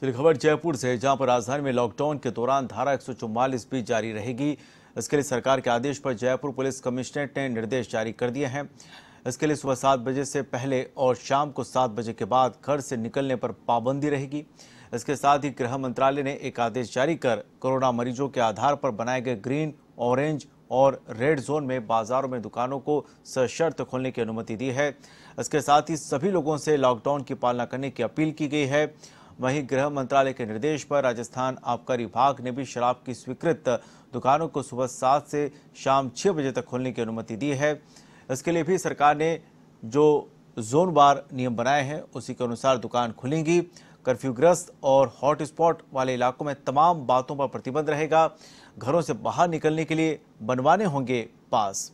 चलिए खबर जयपुर से जहां पर राजधानी में लॉकडाउन के दौरान धारा एक भी जारी रहेगी इसके लिए सरकार के आदेश पर जयपुर पुलिस कमिश्नरेट ने निर्देश जारी कर दिए हैं इसके लिए सुबह सात बजे से पहले और शाम को सात बजे के बाद घर से निकलने पर पाबंदी रहेगी इसके साथ ही गृह मंत्रालय ने एक आदेश जारी कर कोरोना मरीजों के आधार पर बनाए गए ग्रीन ऑरेंज और रेड जोन में बाजारों में दुकानों को सशर्त खोलने की अनुमति दी है इसके साथ ही सभी लोगों से लॉकडाउन की पालना करने की अपील की गई है वहीं गृह मंत्रालय के निर्देश पर राजस्थान आबकारी विभाग ने भी शराब की स्वीकृत दुकानों को सुबह सात से शाम छः बजे तक खोलने की अनुमति दी है इसके लिए भी सरकार ने जो जोन बार नियम बनाए हैं उसी के अनुसार दुकान खुलेंगी कर्फ्यूग्रस्त और हॉटस्पॉट वाले इलाकों में तमाम बातों पर प्रतिबंध रहेगा घरों से बाहर निकलने के लिए बनवाने होंगे पास